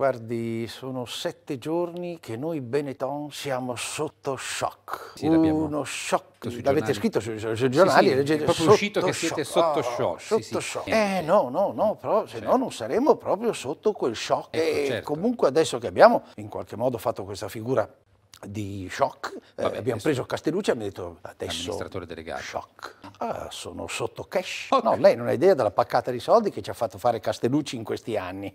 Guardi, sono sette giorni che noi Benetton siamo sotto shock. Sì, Uno shock. L'avete scritto sui, sui giornali. Sì, sì, è proprio sotto uscito che siete sotto shock. Oh, sotto sì, shock. Eh no, no, no, certo. però se certo. no non saremo proprio sotto quel shock. Ecco, certo. comunque adesso che abbiamo in qualche modo fatto questa figura di shock, Vabbè, eh, abbiamo preso Castellucci e mi ha detto adesso amministratore delegato. shock, ah, sono sotto cash, okay. no lei non ha idea della paccata di soldi che ci ha fatto fare Castellucci in questi anni